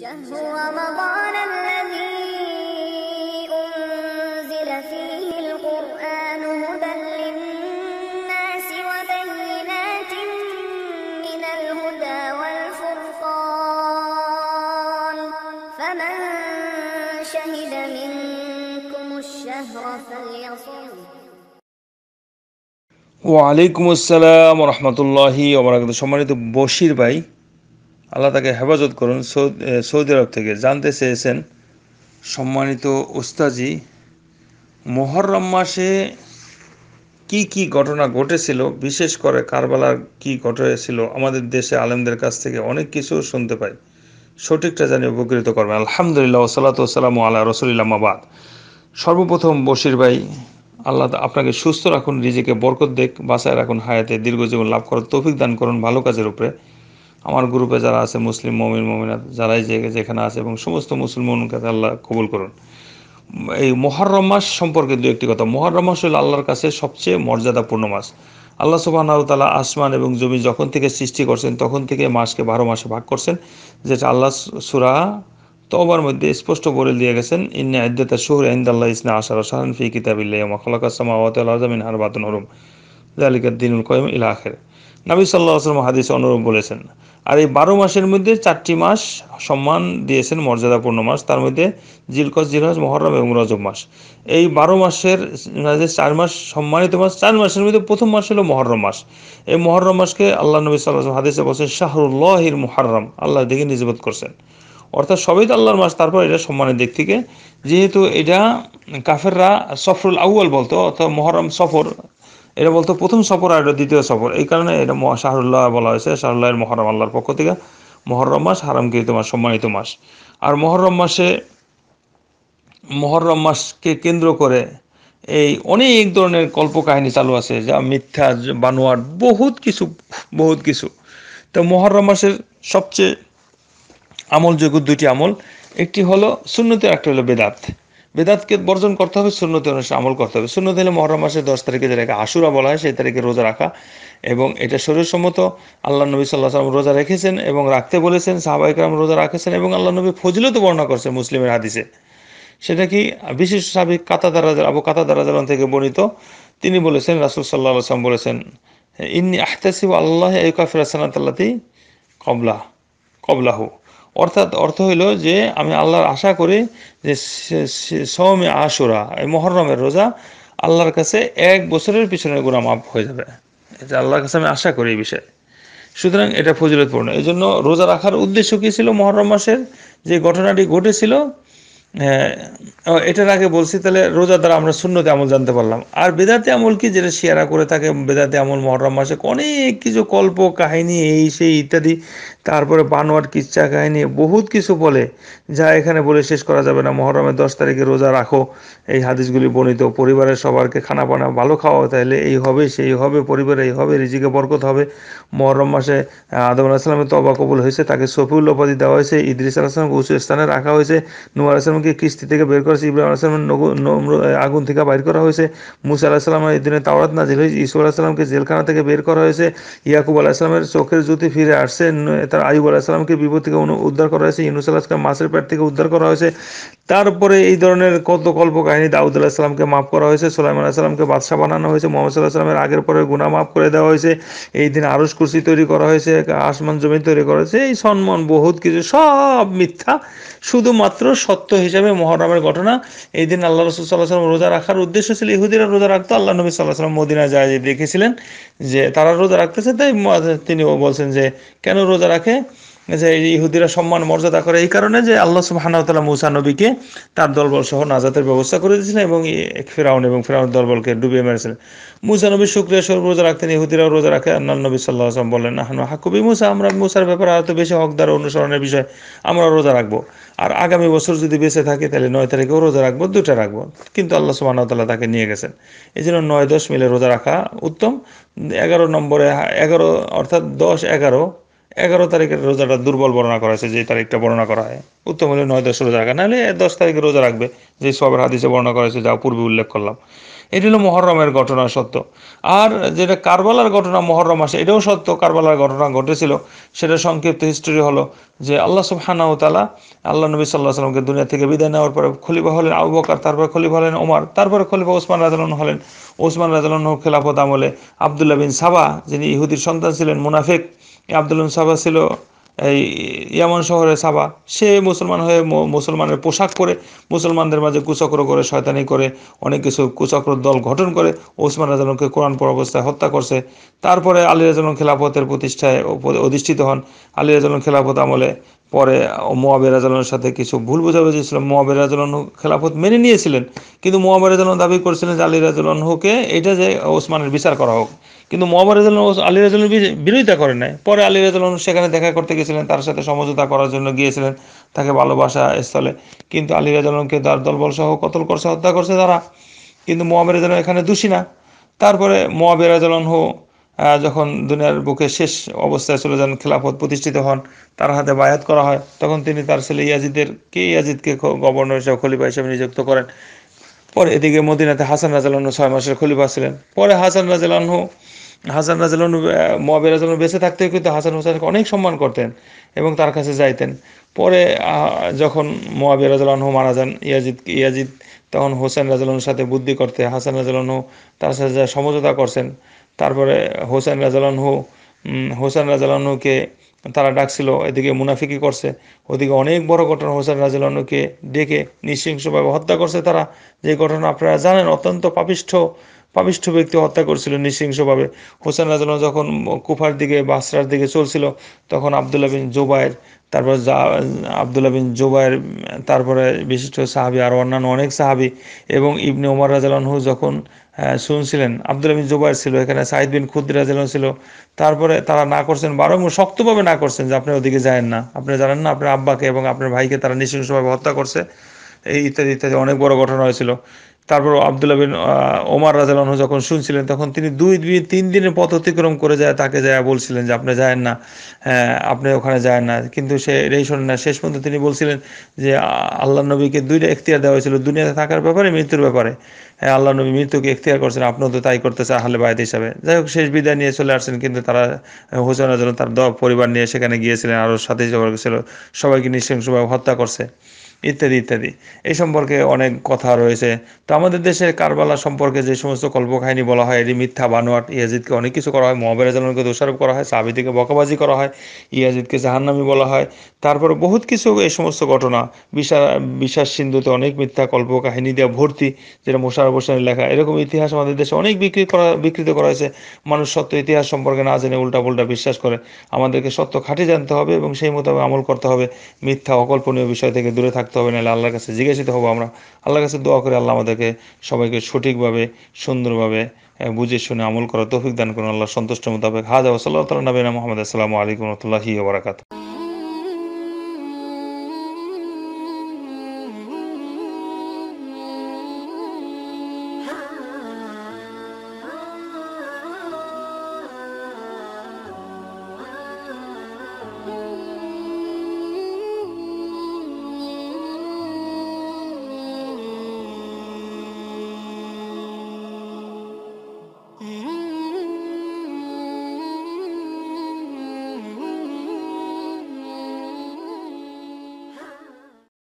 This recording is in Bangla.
شهر رمضان الذي أنزل فيه القرآن هدى للناس وبينات من الهدى والفرقان فمن شهد منكم الشهر فليصم وعليكم السلام ورحمة الله وبركاته সম্মানিত بوشير باي আল্লাহ তাকে হেফাজত করুন সৌদি আরব থেকে জানতে চেয়েছেন সম্মানিত ওস্তাজি মোহরম মাসে কি কি ঘটনা ঘটেছিল বিশেষ করে কারবালার কি ঘটেছিল আমাদের দেশে আলেমদের কাছ থেকে অনেক কিছু শুনতে পাই সঠিকটা জানি উপকৃত করবেন আলহামদুলিল্লাহ সালাতাম আল্লাহ রসুলিল্লামাবাদ সর্বপ্রথম বসির ভাই আল্লাহ আপনাকে সুস্থ রাখুন নিজেকে বরকত দেখ বাসায় রাখুন হায়াতে দীর্ঘজীবন লাভ করার তৌফিক দান করুন ভালো কাজের উপরে আমার গ্রুপে যারা আছে মুসলিম মমিন মমিনাত যারাই যেখানে আছে এবং সমস্ত মুসলমানকে আল্লাহ কবুল করুন এই মহরম মাস সম্পর্কে দু একটি কথা মহরম মাস হল আল্লাহর কাছে সবচেয়ে মর্যাদাপূর্ণ মাস আল্লাহ তালা আসমান এবং জমি যখন থেকে সৃষ্টি করছেন তখন থেকে মাসকে বারো মাসে ভাগ করছেন যেটা আল্লাহ সুরা তবার মধ্যে স্পষ্ট বলে দিয়ে গেছেন ইন্না আদ্যতা শহর আইন্দাল্লাহ ইসনা আশার সাহান ফি কিতাবিল্লাহ খলাকাসমা আজামিন হার বাতন হরুম জালিকাদ্দিনুল কয়ম ইলাখের নবী সাল্লাহ আসলাম হাদিস অনুরূপ বলেছেন আর এই বারো মাসের মধ্যে চারটি মাস সম্মান দিয়েছেন মর্যাদাপূর্ণ মাস তার মধ্যে জিলকস জিলহজ মহরম এবং রজব মাস এই বারো মাসের মাঝে চার মাস সম্মানিত মাস চার মাসের মধ্যে প্রথম মাস হলো মহরম মাস এই মহরম মাসকে আল্লাহ নবী সাল্লাহ হাদিসে বলছেন শাহরুল্লাহির মহরম আল্লাহ দেখে নিজবত করছেন অর্থাৎ সবই তো আল্লাহর মাস তারপর এটা সম্মানের দিক থেকে যেহেতু এটা কাফেররা সফরুল আউয়াল বলতো অর্থাৎ মহরম সফর এটা বলতো প্রথম সফর আর এটা দ্বিতীয় সফর এই কারণে এটা শাহরুল্লাহ বলা হয়েছে শাহরুল্লাহের মহরম আল্লাহর পক্ষ থেকে মহরম মাস হারামকৃত মাস সম্মানিত মাস আর মহরম মাসে মহরম মাসকে কেন্দ্র করে এই অনেক ধরনের কল্পকাহিনী চালু আছে যা মিথ্যা বানোয়াট বহুত কিছু বহুত কিছু তো মহরম মাসের সবচেয়ে আমলযোগ্য দুটি আমল একটি হলো শূন্যতে একটা হলো বেদাত বেদাতকে বর্জন করতে হবে শূন্যতে অনুসারে আমল করতে হবে শূন্য হলে মহরম মাসের দশ তারিখে যেটাকে আশুরা বলা হয় সেই তারিখে রোজা রাখা এবং এটা সম্মত আল্লাহ নবী সাল্লাহ সাল্লাম রোজা রেখেছেন এবং রাখতে বলেছেন সাহাবাইকরাম রোজা রাখেছেন এবং আল্লাহ নবী ফজিলত বর্ণনা করছেন মুসলিমের হাদিসে সেটা কি বিশেষ সাবেক দারাজ আবু কাতাদারাজালন থেকে বর্ণিত তিনি বলেছেন রাসুল সাল্লাহ আসলাম বলেছেন ইন্নি আহতাসিব আল্লাহ এই কাফির আসানাত কবলা কবলাহু অর্থাৎ অর্থ হইল যে আমি আল্লাহর আশা করি যে সৌমি আশুরা এই মহরমের রোজা আল্লাহর কাছে এক বছরের পিছনে গুণা মাফ হয়ে যাবে এটা আল্লাহর কাছে আমি আশা করি এই বিষয়ে সুতরাং এটা ফজিলতপূর্ণ এই জন্য রোজা রাখার উদ্দেশ্য কী ছিল মহরম মাসের যে ঘটনাটি ঘটেছিল হ্যাঁ, এটার আগে বলছি তাহলে রোজা দ্বারা আমরা শূন্যতে আমল জানতে পারলাম আর বেদাতে আমল কি যেটা শেয়ারা করে থাকে বেদাতে আমল মহরম মাসে অনেক কিছু কল্প কাহিনী এই সেই ইত্যাদি তারপরে বানোয়ার কিচ্ছা কাহিনী বহুত কিছু বলে যা এখানে বলে শেষ করা যাবে না মহরমের দশ তারিখে রোজা রাখো এই হাদিসগুলি বর্ণিত পরিবারের সবারকে খানা পানা ভালো খাওয়া তাহলে এই হবে সেই হবে পরিবারে এই হবে রিজিকে বরকত হবে মহরম মাসে আদম আলাহিসামকে তবা কবুল হয়েছে তাকে সফিউল উপাধি দেওয়া হয়েছে ইদ্রিস আলাহিসামকে উঁচু স্থানে রাখা হয়েছে নূর আলাহিসামকে কিস্তি থেকে বের করেছে ইব্রাহিম আলাহিসামের আগুন থেকে বাইর করা হয়েছে মুসা আলাহিসামের এই দিনে তাওরাত নাজিল হয়েছে ইসু আলাহিসামকে জেলখানা থেকে বের করা হয়েছে ইয়াকুব আলাহিসামের চোখের জ্যোতি ফিরে আসছে তার আয়ুব আলাহিসাল্লামকে বিপদ থেকে উদ্ধার করা হয়েছে ইউনুস আলাহিসাম মাছের পেট থেকে উদ্ধার করা হয়েছে তারপরে এই ধরনের কত কল্প কাহিনী দাউদ আলাহিসাল্লামকে মাফ করা হয়েছে সোলাইমান আলাহিসাল্লামকে বাদশাহ বানানো হয়েছে মোহাম্মদ সাল্লাহ আগের পরে গুণা মাফ করে দেওয়া হয়েছে এই দিন আরস কুর্সি তৈরি করা হয়েছে আসমান জমি তৈরি করা হয়েছে এই সম্মান বহুত কিছু সব মিথ্যা শুধুমাত্র সত্য হিসাবে মহরমের ঘটনা এই দিন আল্লাহ রসুল সাল্লাহ রোজা রাখার উদ্দেশ্য ছিল ইহুদিরা রোজা রাখতো আল্লাহ নবী সাল্লাহ সাল্লাম মদিনা যায় দেখেছিলেন যে তারা রোজা রাখতেছে তাই তিনি বলছেন যে কেন রোজা রাখ রাখে যে ইহুদিরা সম্মান মর্যাদা করে এই কারণে যে আল্লাহ সুবাহানতাল্লাহ মুসা নবীকে তার দলবল সহ নাজাতের ব্যবস্থা করে দিয়েছিলেন এবং ফেরাউন এবং ফেরাউন দলবলকে ডুবিয়ে মেরেছিলেন মুসা নবী শুক্রিয়া স্বরূপ রোজা রাখতেন ইহুদিরাও রোজা রাখে আন্নাল নবী সাল্লাহ আসলাম বললেন হানু হাকুবি মুসা আমরা মুসার ব্যাপারে হয়তো বেশি হকদার অনুসরণের বিষয় আমরা রোজা রাখবো আর আগামী বছর যদি বেঁচে থাকে তাহলে নয় তারিখেও রোজা রাখবো দুটা রাখবো কিন্তু আল্লাহ সুবাহানতাল্লাহ তাকে নিয়ে গেছেন এই জন্য নয় দশ মিলে রোজা রাখা উত্তম এগারো নম্বরে এগারো অর্থাৎ দশ এগারো এগারো তারিখের রোজাটা দুর্বল বর্ণনা করা হয়েছে যে তারিখটা বর্ণনা করা হয় উত্তম হলে নয় দশ রোজা রাখা নাহলে দশ তারিখে রোজা রাখবে যে সবের হাদিসে বর্ণনা করা হয়েছে যা পূর্বে উল্লেখ করলাম এটি হলো মহরমের ঘটনা সত্য আর যেটা কারবালার ঘটনা মহরম আসে এটাও সত্য কারবালার ঘটনা ঘটেছিল সেটা সংক্ষিপ্ত হিস্টোরি হলো যে আল্লাহ সুবহানাহু তালা আল্লাহ নবী সাল্লাহ সাল্লামকে দুনিয়া থেকে বিদায় নেওয়ার পরে খলিফা হলেন আবু বকার তারপরে খলিফা হলেন ওমার তারপরে খলিফা ওসমান রাজালন হলেন ওসমান রাজালন খেলাফত আমলে আবদুল্লাহ বিন সাবা যিনি ইহুদির সন্তান ছিলেন মুনাফেক আবদুল সাবা ছিল এই ইয়ামান শহরে সাবা সে মুসলমান হয়ে মুসলমানের পোশাক পরে মুসলমানদের মাঝে কুচক্র করে শয়তানি করে অনেক কিছু কুচক্র দল গঠন করে ওসমান রাজনকে কোরআন পর অবস্থায় হত্যা করছে তারপরে আলী রাজন খেলাফতের প্রতিষ্ঠায় অধিষ্ঠিত হন আলী রাজন খেলাফত আমলে পরে মোয়াবের আজালনের সাথে কিছু ভুল বোঝাবুঝি ছিল মোয়াবের আজালন খেলাফত মেনে নিয়েছিলেন কিন্তু মোয়াবের আজালন দাবি করছিলেন যে আলী রাজালন হোকে এটা যে ওসমানের বিচার করা হোক কিন্তু মোয়াবের আজালন আলী রাজালন বিরোধিতা করেন নাই পরে আলী রাজালন সেখানে দেখা করতে গেছিলেন তার সাথে সমঝোতা করার জন্য গিয়েছিলেন তাকে ভালোবাসা স্থলে কিন্তু আলী রাজালনকে তার দলবল সহ কতল করছে হত্যা করছে তারা কিন্তু মোয়াবের আজালন এখানে দোষী না তারপরে মোয়াবের আজালন হোক যখন দুনিয়ার বুকে শেষ অবস্থায় চলে যান খেলাফত প্রতিষ্ঠিত হন তার হাতে বায়াত করা হয় তখন তিনি তার ছেলে কে ইয়াজিদকে গভর্নর হিসাবে খলিফা হিসেবে নিযুক্ত করেন পরে এদিকে মদিনাতে হাসান রাজালানহু ছয় মাসের খলিফা ছিলেন পরে হাসান রাজালানহু হাসান রাজালানহু মহাবী রাজালানহু বেঁচে থাকতে কিন্তু হাসান হোসেনকে অনেক সম্মান করতেন এবং তার কাছে যাইতেন পরে যখন মহাবী রাজালানহু মারা যান ইয়াজিদ ইয়াজিদ তখন হোসেন রাজালানহুর সাথে বুদ্ধি করতে হাসান রাজালানহু তার সাথে সমঝোতা করছেন তারপরে হোসেন রাজালানহু হোসেন রাজালানহুকে তারা ডাকছিল এদিকে মুনাফিকি করছে ওদিকে অনেক বড় ঘটনা হোসেন রাজালানহুকে ডেকে নৃশংসভাবে হত্যা করছে তারা যে ঘটনা আপনারা জানেন অত্যন্ত পাপিষ্ঠ পাপিষ্ঠ ব্যক্তি হত্যা করছিল নৃশংসভাবে হোসেন রাজালন যখন কুফার দিকে বাসরার দিকে চলছিল তখন আবদুল্লাহ বিন জোবায়ের তারপর যা আবদুল্লাহ বিন জোবায়ের তারপরে বিশিষ্ট সাহাবি আর অন্যান্য অনেক সাহাবি এবং ইবনে ওমর রাজালানহু যখন শুনছিলেন আব্দুল আমিন জুবাইর ছিল এখানে সাইদ বিন খুদ্রা জেলন ছিল তারপরে তারা না করছেন বারংবার শক্তভাবে না করছেন যে আপনি ওদিকে যায়েন না আপনি জানেন না আপনার আব্বাকে এবং আপনার ভাইকে তারা নৃশংসভাবে হত্যা করছে এই ইত্যাদি ইত্যাদি অনেক বড় ঘটনা হয়েছিল তারপর আবদুল্লাহ বিন ওমার রাজালহ যখন শুনছিলেন তখন তিনি দুই দুই তিন দিনের পথ অতিক্রম করে যায় তাকে যায় বলছিলেন যে আপনি যায় না আপনি ওখানে যায় না কিন্তু সে এই শোনেন না শেষ পর্যন্ত তিনি বলছিলেন যে আল্লাহ নবীকে দুইটা এখতিয়ার দেওয়া হয়েছিল দুনিয়াতে থাকার ব্যাপারে মৃত্যুর ব্যাপারে হ্যাঁ আল্লাহ নবী মৃত্যুকে এখতিয়ার করছেন আপনিও তো তাই করতে চান আহলে বায়দ হিসাবে যাই হোক শেষ বিদায় নিয়ে চলে আসছেন কিন্তু তারা হোসেন তার দ পরিবার নিয়ে সেখানে গিয়েছিলেন আরও সাথে ছিল সবাইকে নৃশংসভাবে হত্যা করছে ইত্যাদি ইত্যাদি এই সম্পর্কে অনেক কথা রয়েছে তো আমাদের দেশের কারবালা সম্পর্কে যে সমস্ত কল্পকাহিনী বলা হয় এটি মিথ্যা বানোয়াট ইয়াজিদকে অনেক কিছু করা হয় মহাবের আজলকে দোষারোপ করা হয় সাবিদিকে বকাবাজি করা হয় ইয়াজিদকে জাহান্নামি বলা হয় তারপরে বহুত কিছু এই সমস্ত ঘটনা বিশা বিশ্বাস সিন্ধুতে অনেক মিথ্যা কল্পকাহিনী দিয়ে ভর্তি যেটা মোশারফ হোসেনের লেখা এরকম ইতিহাস আমাদের দেশে অনেক বিক্রি করা বিকৃত করা হয়েছে মানুষ সত্য ইতিহাস সম্পর্কে না জেনে উল্টাপাল্টা বিশ্বাস করে আমাদেরকে সত্য খাটি জানতে হবে এবং সেই মতো আমল করতে হবে মিথ্যা অকল্পনীয় বিষয় থেকে দূরে থাকতে থাকতে হবে নাহলে আল্লাহর কাছে জিজ্ঞাসিত হবো আমরা আল্লাহর কাছে দোয়া করে আল্লাহ আমাদেরকে সবাইকে সঠিকভাবে সুন্দরভাবে বুঝে শুনে আমল করা তৌফিক দান করুন আল্লাহ সন্তুষ্ট মোতাবেক হাজ ওসল্লাহ তালা নবীনা মোহাম্মদ আসসালামু আলাইকুম রহমতুল্লাহি ওবরাকাত